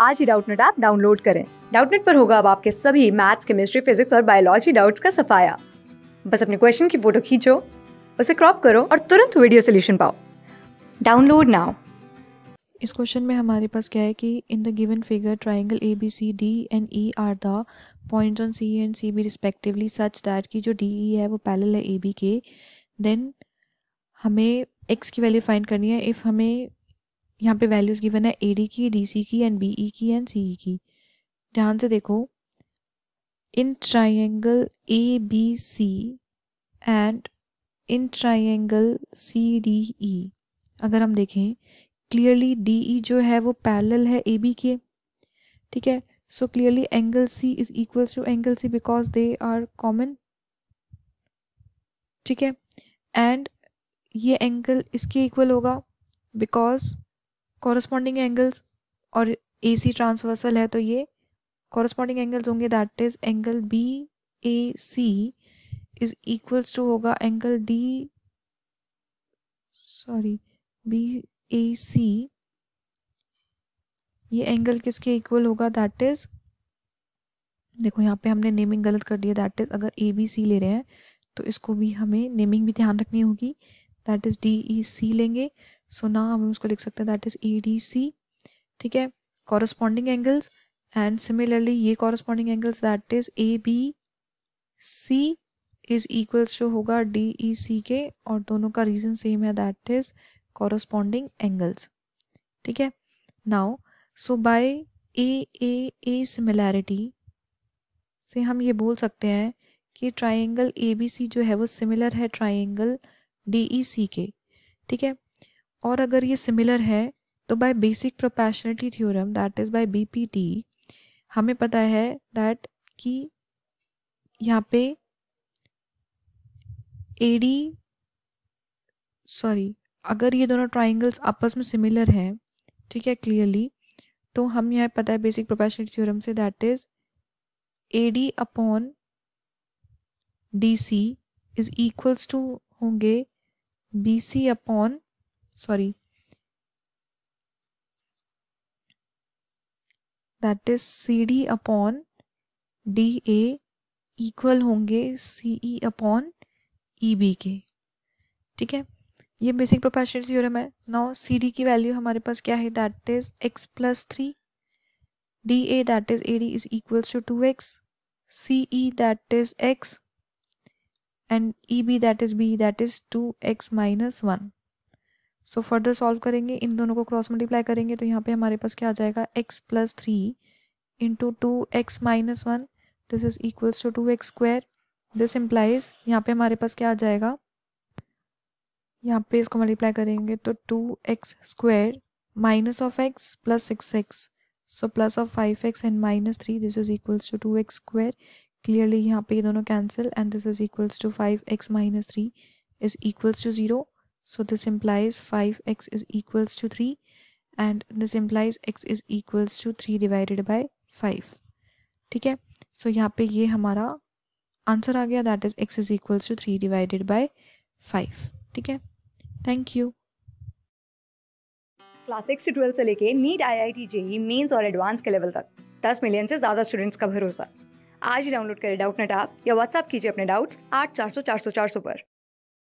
आज ही Doubtnut app download करें डाउटनेट पर होगा अब आपके सभी मैथ्स केमिस्ट्री फिजिक्स और बायोलॉजी डाउट्स का सफाया बस अपने क्वेश्चन की फोटो खींचो उसे क्रॉप करो और तुरंत वीडियो सोल्यूशन पाओ डाउनलोड नाउ इस क्वेश्चन में हमारे पास क्या है कि in the given figure triangle A B C D and E are the point on C and C B respectively such that कि जो डी ई है वो पैरेलल है ए बी के देन हमें एक्स की वैल्यू फाइंड करनी है इफ़ हमें यहाँ पे वैल्यूज़ गिवन है ए डी की डी सी की एंड बी ई की एंड सी ई की ध्यान से देखो in triangle A B C and in triangle C D E अगर हम देखें क्लियरली डी ई जो है वो पैरेलल है ए बी के ठीक है so clearly angle C is equal to angle C because they are common ठीक है एंड ये एंगल इसके इक्वल होगा बिकॉज कॉरस्पॉन्डिंग एंगल्स और ए सी ट्रांसवर्सल है तो ये कॉरस्पॉन्डिंग एंगल्स होंगे that is angle B A C is equals to होगा angle D sorry B A C ये एंगल किसके इक्वल होगा दैट इज देखो यहाँ पे हमने नेमिंग गलत कर दिया दैट इज अगर ए बी सी ले रहे हैं तो इसको भी हमें नेमिंग भी ध्यान रखनी होगी that is D E C लेंगे सो ना हम उसको लिख सकते हैं that is E D C ठीक है कॉरस्पॉन्डिंग एंगल्स एंड सिमिलरली ये corresponding angles that is A B C is equals जो होगा डी ई सी के और दोनों का रीजन सेम है दैट इज कॉरस्पॉन्डिंग एंगल्स ठीक है now so by A A A similarity से हम ये बोल सकते हैं कि ट्राइंगल ए बी सी जो है वो सिमिलर है ट्राइंगल डी ई सी के ठीक है और अगर ये सिमिलर है तो by basic proportionality theorem that is by BPT हमें पता है दैट कि यहाँ पे एडी सॉरी अगर ये दोनों ट्राइंगल्स आपस में सिमिलर हैं ठीक है क्लियरली तो हम यहाँ पता है बेसिक प्रोपैशनल थ्योरम से that is A D upon D C is equals to होंगे B C upon sorry that is C D upon D A equal होंगे सी ई अपॉन ई बी के ठीक है ये बेसिक प्रोपेशनल थ्योरम है now C D की value हमारे पास क्या है that is X plus three D A that is A D is equal to two X C E that is X and E B that is B that is two X minus one so further solve करेंगे इन दोनों को cross multiply करेंगे तो यहाँ पे हमारे पास क्या आ जाएगा X plus three into two X minus one this is equals to two X square this implies यहाँ पे हमारे पास क्या आ जाएगा यहाँ पे इसको मल्टीप्लाई करेंगे तो two X square minus of X plus six X so plus of five X and minus three this is equals to two X square clearly यहाँ पे ये दोनों cancel and this is equals to five X minus three is equals to zero So this implies 5x is equals to 3 and this implies x is equals to 3 divided by 5. ठीक है so, यहाँ पे ये हमारा answer आ गया that is x is equals to 3 divided by 5. ठीक है thank you class 6 से 12 से लेके NEET I I T JEE mains और एडवांस के लेवल तक 10 मिलियन से ज़्यादा स्टूडेंट्स का भरोसा आज ही डाउनलोड करें डाउट नेट आप या व्हाट्सअप कीजिए अपने डाउट्स आठ चार सौ पर